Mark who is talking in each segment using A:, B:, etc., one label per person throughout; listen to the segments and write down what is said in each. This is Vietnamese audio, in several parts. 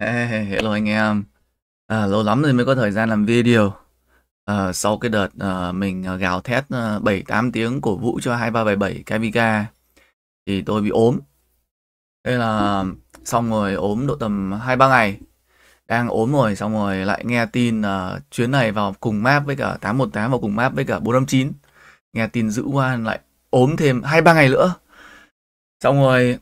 A: Hey, hello anh em. À, lâu lắm rồi mới có thời gian làm video. Ờ, sau cái đợt ờ, mình à, gào thét bảy tám tiếng cổ vũ cho 2377 Kamika thì tôi bị ốm. Thế là xong rồi ốm độ tầm hai ba ngày. Đang ốm rồi xong rồi lại nghe tin là chuyến này vào cùng map với cả 818 vào cùng map với cả 459. Nghe tin dữ quan lại ốm thêm hai ba ngày nữa. Xong rồi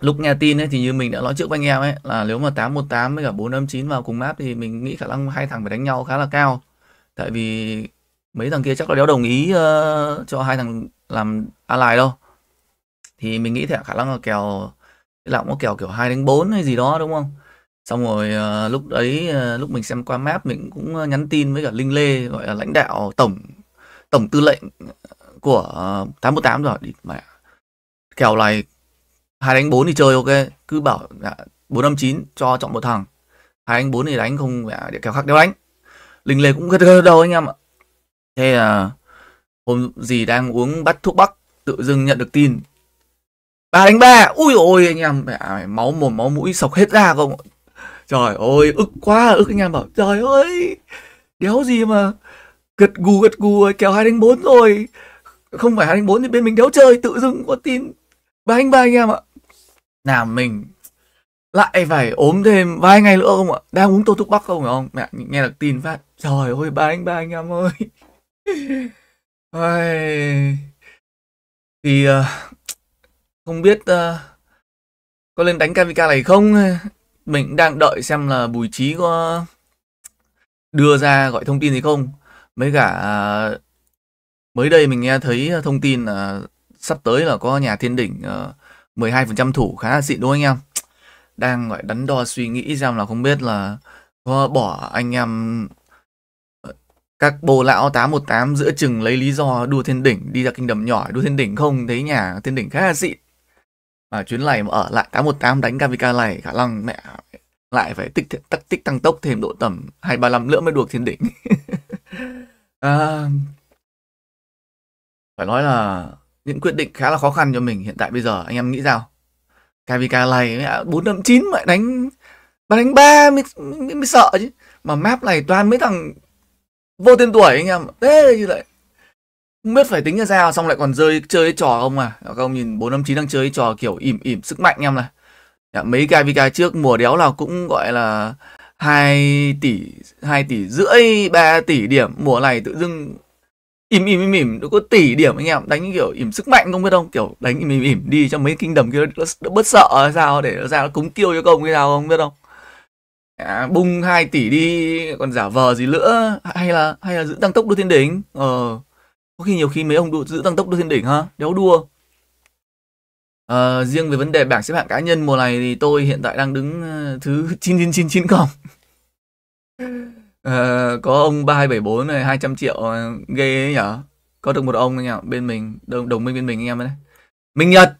A: lúc nghe tin ấy, thì như mình đã nói trước với anh em ấy là nếu mà 818 với cả 459 vào cùng map thì mình nghĩ khả năng hai thằng phải đánh nhau khá là cao tại vì mấy thằng kia chắc là đéo đồng ý uh, cho hai thằng làm ally đâu thì mình nghĩ khả năng là kèo là cũng có kèo kiểu hai đến 4 hay gì đó đúng không xong rồi uh, lúc đấy uh, lúc mình xem qua map mình cũng nhắn tin với cả Linh Lê gọi là lãnh đạo tổng tổng tư lệnh của 818 rồi đi mẹ kèo này hai đánh bốn thì chơi ok cứ bảo dạ, bốn năm chín cho chọn một thằng hai đánh bốn thì đánh không dạ, để kéo khác đéo đánh linh lê cũng gật gật đầu anh em ạ thế là hôm gì đang uống bắt thuốc bắc tự dưng nhận được tin ba đánh ba ui ôi anh em mẹ dạ, máu mồm máu mũi sọc hết ra không trời ơi ức quá ức anh em bảo trời ơi đéo gì mà gật gù gật gù kéo hai đánh bốn rồi không phải hai đánh bốn thì bên mình đéo chơi tự dưng có tin bánh ba anh em ạ là mình lại phải ốm thêm vài ngày nữa không ạ đang uống tô thuốc bắc không không mẹ nghe được tin phát trời ơi ba anh ba anh em ơi Ôi... thì uh, không biết uh, có lên đánh KVK này không mình đang đợi xem là Bùi Chí có đưa ra gọi thông tin gì không Mới cả uh, mới đây mình nghe thấy thông tin là uh, sắp tới là có nhà thiên đỉnh uh, 12% thủ khá là xịn đúng không anh em đang gọi đắn đo suy nghĩ xem là không biết là có bỏ anh em ờ, các bồ lão 818 giữa chừng lấy lý do đua thiên đỉnh đi ra kinh đầm nhỏ đua thiên đỉnh không thấy nhà thiên đỉnh khá là xịn mà chuyến này mà ở lại 818 đánh Kavika này khả năng mẹ lại phải tích tích, tích tăng tốc thêm độ tầm 235 nữa mới được thiên đỉnh à, phải nói là những quyết định khá là khó khăn cho mình hiện tại bây giờ anh em nghĩ sao KVK này à, bốn năm chín mà đánh mà đánh ba mới, mới, mới sợ chứ mà map này toàn mấy thằng vô tên tuổi anh em thế như vậy không biết phải tính ra sao xong lại còn rơi chơi trò không à các ông nhìn bốn năm chín đang chơi trò kiểu ỉm ỉm sức mạnh anh em này dạ, mấy KVK trước mùa đéo nào cũng gọi là 2 tỷ 2 tỷ rưỡi 3 tỷ điểm mùa này tự dưng im im im im nó có tỷ điểm anh em đánh kiểu im sức mạnh không biết không kiểu đánh im im im đi cho mấy kinh đầm kia nó, nó bớt sợ hay sao để nó ra nó cúng kiêu cho công cái nào không biết không à, bung 2 tỷ đi còn giả vờ gì nữa hay là hay là giữ tăng tốc đua thiên đỉnh ờ có khi nhiều khi mấy ông đua, giữ tăng tốc đua thiên đỉnh ha đéo đua à, riêng về vấn đề bảng xếp hạng cá nhân mùa này thì tôi hiện tại đang đứng ờ, thứ chín chín chín chín không à, có ông 3274 này 200 triệu ghê ấy nhở có được một ông anh em bên mình đồng, đồng minh bên mình anh em đấy Minh Nhật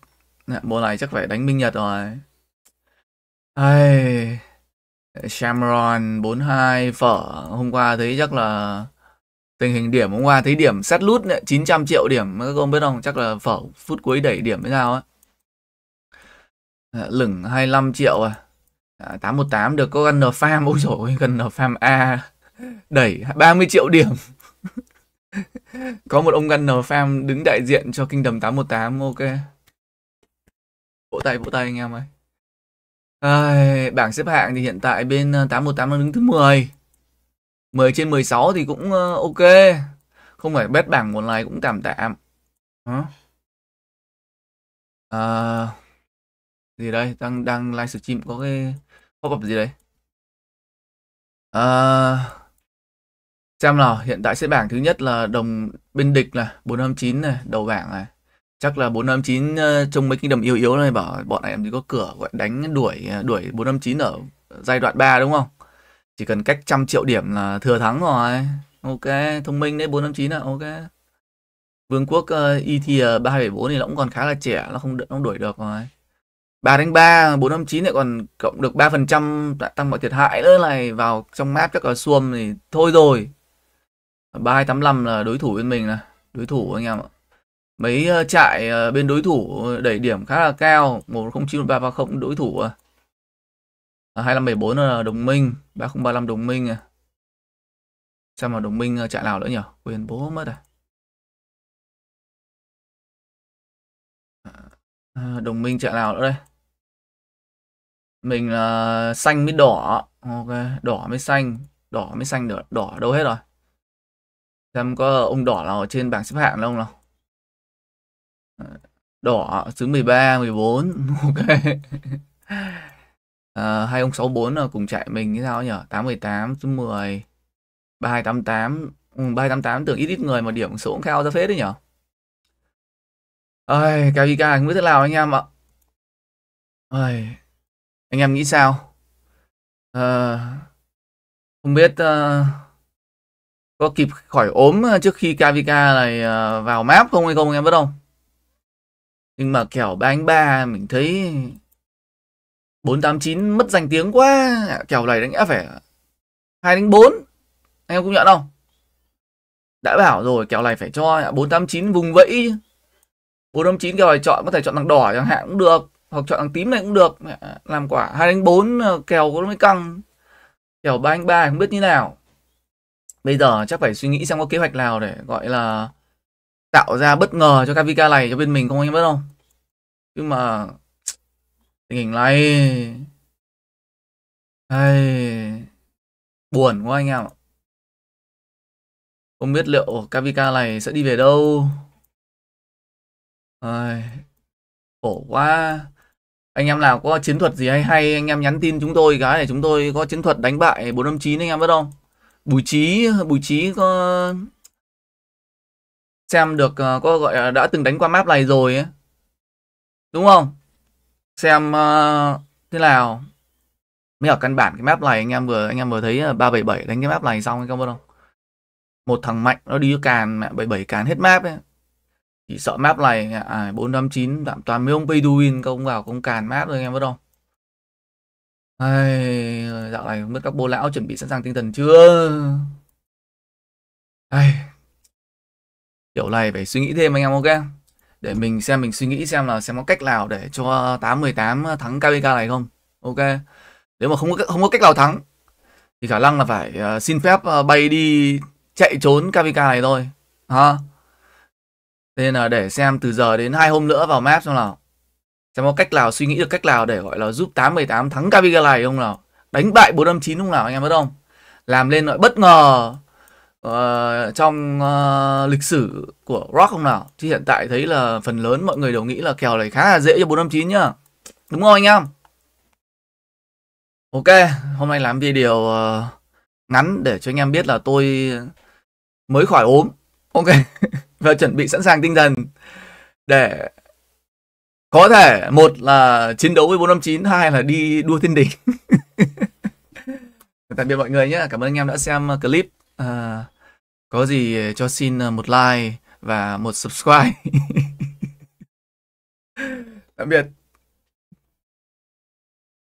A: bộ này chắc phải đánh Minh Nhật rồi Ai... Shamron 42 phở hôm qua thấy chắc là tình hình điểm hôm qua thấy điểm sát lút này, 900 triệu điểm các ông biết không chắc là phở phút cuối đẩy điểm thế nào á lửng 25 triệu à à, 818 được có gần farm ôi rồi gần farm a đẩy 30 triệu điểm có một ông gần Gunner farm đứng đại diện cho Kingdom 818 ok vỗ tay vỗ tay anh em ơi à, bảng xếp hạng thì hiện tại bên 818 ờ, đang đứng thứ 10 10 trên 16 thì cũng ờ, ok không phải bét bảng một này cũng tạm tạm đó à, gì đây đang đang livestream có cái pop up gì đấy à, xem nào hiện tại xếp bảng thứ nhất là đồng bên địch là 459 này đầu bảng này chắc là 459 ờ, trong mấy cái đồng yếu yếu này bảo bọn này làm gì có cửa gọi đánh đuổi ờ, đuổi 459 ở giai đoạn 3 đúng không chỉ cần cách trăm triệu điểm là thừa thắng rồi ok thông minh đấy 459 là ok Vương quốc uh, ET 374 thì nó cũng còn khá là trẻ nó không nó đuổi được rồi 3 đánh 3, 459 lại còn cộng được 3% đã tăng mọi thiệt hại nữa này vào trong map chắc là xuông thì thôi rồi. 3285 là đối thủ bên mình là đối thủ anh em ạ. Mấy ờ, trại ờ, bên đối thủ ờ, đẩy điểm khá là cao, 109330 đối thủ. À, 2574 là đồng minh, 3035 đồng minh à. Xem mà đồng minh trại nào nữa nhỉ? quyền bố mất rồi. À? đồng minh chạy nào nữa đây mình là ờ, xanh mới đỏ ok đỏ mới xanh đỏ mới xanh được đỏ đâu hết rồi xem có ông đỏ nào ở trên bảng xếp hạng đâu nào ờ, đỏ thứ 13, 14 ok à, hai ông 64 là cùng chạy mình như sao nhỉ 818 thứ 10 388 ừ, 388 tưởng ít ít người mà điểm số cũng cao ra phết đấy nhỉ ơi Kavika không biết thế nào anh em ạ ơi anh em nghĩ sao à, không biết uh, có kịp khỏi ốm ờ, trước khi KVK này uh, vào map không hay không anh em biết không nhưng mà kẻo ba anh ba mình thấy 489 mất danh tiếng quá kèo này đánh đã phải 2 đến 4 anh em cũng nhận không đã bảo rồi kèo này phải cho 489 vùng vẫy 489 kèo này chọn có thể chọn thằng đỏ chẳng hạn cũng được hoặc chọn thằng tím này cũng được làm quả hai đánh bốn ờ, kèo có mới căng kèo ba anh ba không biết như nào bây giờ chắc phải suy nghĩ xem có kế hoạch nào để gọi là tạo ra bất ngờ cho Kavika này cho bên mình không anh biết không nhưng mà tình hình này hay buồn quá anh em ạ không biết liệu Kavika này sẽ đi về đâu Ai... khổ quá anh em nào có chiến thuật gì hay hay anh em nhắn tin chúng tôi cái để chúng tôi có chiến thuật đánh bại 459 anh em biết không Bùi Trí Bùi Trí có xem được ờ, có gọi là đã từng đánh qua map này rồi ấy. đúng không xem ờ, thế nào mới ở căn bản cái map này anh em vừa anh em vừa thấy 377 ờ, đánh cái map này xong anh em biết không một thằng mạnh nó đi càn mẹ 77 càn hết map ấy chỉ sợ map này à, 459 tạm toàn mấy ông Bedouin công vào công càn map rồi anh em biết không Ai, dạo này không biết các bố lão chuẩn bị sẵn sàng tinh thần chưa Ai, kiểu này phải suy nghĩ thêm anh em ok để mình xem mình suy nghĩ xem là xem có cách nào để cho 818 thắng KBK này không ok nếu mà không có không có cách nào thắng thì khả năng là phải uh, xin phép uh, bay đi chạy trốn KVK này thôi ha nên là để xem từ giờ đến hai hôm nữa vào map xong nào. Xem có cách nào suy nghĩ được cách nào để gọi là giúp tám mười tám thắng Kaviga này không nào. Đánh bại bốn chín không nào anh em biết không? Làm lên loại bất ngờ uh, trong uh, lịch sử của Rock không nào. Chứ hiện tại thấy là phần lớn mọi người đều nghĩ là kèo này khá là dễ cho bốn chín nhá. Đúng không anh em? Ok, hôm nay làm video uh, ngắn để cho anh em biết là tôi mới khỏi ốm. Ok. và chuẩn bị sẵn sàng tinh thần để có thể một là chiến đấu với 459, hai là đi đua thiên đỉnh. Tạm biệt mọi người nhé. Cảm ơn anh em đã xem uh, clip. À, có gì cho xin uh, một like và một subscribe. Tạm biệt.